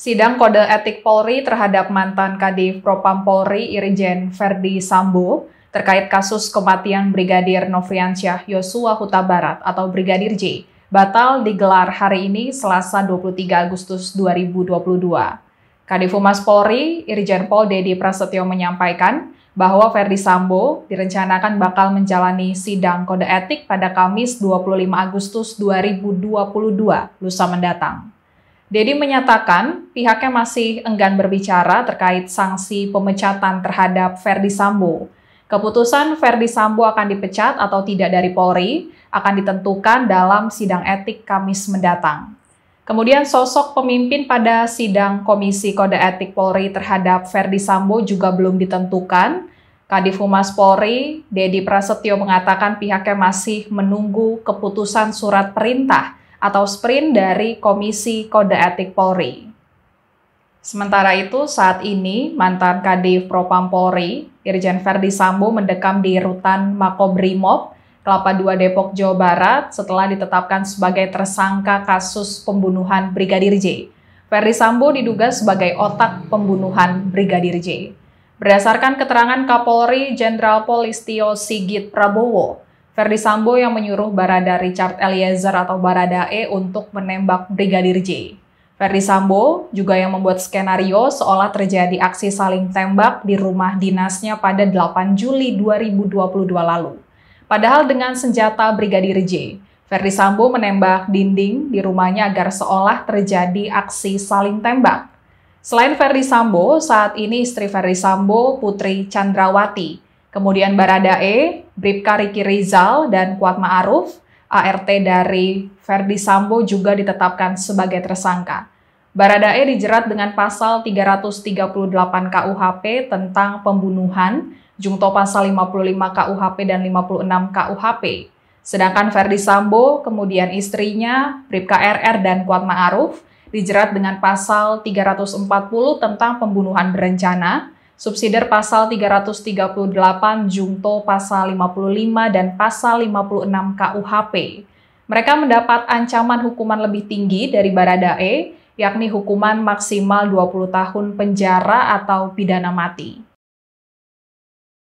Sidang Kode Etik Polri terhadap mantan Kadif Propam Polri Irjen Ferdi Sambo terkait kasus kematian Brigadir Novriansyah Yosua Huta Barat atau Brigadir J batal digelar hari ini Selasa 23 Agustus 2022. Kadif Humas Polri Irjen Pol Dedi Prasetyo menyampaikan bahwa Ferdi Sambo direncanakan bakal menjalani sidang kode etik pada Kamis 25 Agustus 2022 lusa mendatang. Dedi menyatakan pihaknya masih enggan berbicara terkait sanksi pemecatan terhadap Verdi Sambo. Keputusan Verdi Sambo akan dipecat atau tidak dari Polri akan ditentukan dalam sidang etik Kamis mendatang. Kemudian sosok pemimpin pada sidang Komisi Kode Etik Polri terhadap Verdi Sambo juga belum ditentukan. Kadif Humas Polri, Dedi Prasetyo mengatakan pihaknya masih menunggu keputusan surat perintah atau sprint dari Komisi Kode Etik Polri. Sementara itu, saat ini mantan Kadif Propam Polri, Irjen Verdi Sambo mendekam di Rutan Makobrimob, Kelapa II Depok, Jawa Barat setelah ditetapkan sebagai tersangka kasus pembunuhan Brigadir J. Ferry Sambo diduga sebagai otak pembunuhan Brigadir J. Berdasarkan keterangan Kapolri Jenderal Polistio Sigit Prabowo, Verdi Sambo yang menyuruh Barada Richard Eliezer atau Baradae untuk menembak Brigadir J. Verdi Sambo juga yang membuat skenario seolah terjadi aksi saling tembak di rumah dinasnya pada 8 Juli 2022 lalu. Padahal dengan senjata Brigadir J, Verdi Sambo menembak dinding di rumahnya agar seolah terjadi aksi saling tembak. Selain Verdi Sambo, saat ini istri Verdi Sambo, Putri Chandrawati, kemudian Baradae, Bripka Riki Rizal, dan Kuat Ma'aruf, ART dari Verdi Sambo juga ditetapkan sebagai tersangka. Baradae dijerat dengan pasal 338 KUHP tentang pembunuhan, jungto pasal 55 KUHP dan 56 KUHP. Sedangkan Verdi Sambo, kemudian istrinya, Bripka RR dan Kuat Ma'aruf, dijerat dengan pasal 340 tentang pembunuhan berencana, subsidiar pasal 338 Jungto pasal 55 dan pasal 56 KUHP. Mereka mendapat ancaman hukuman lebih tinggi dari Baradae, yakni hukuman maksimal 20 tahun penjara atau pidana mati.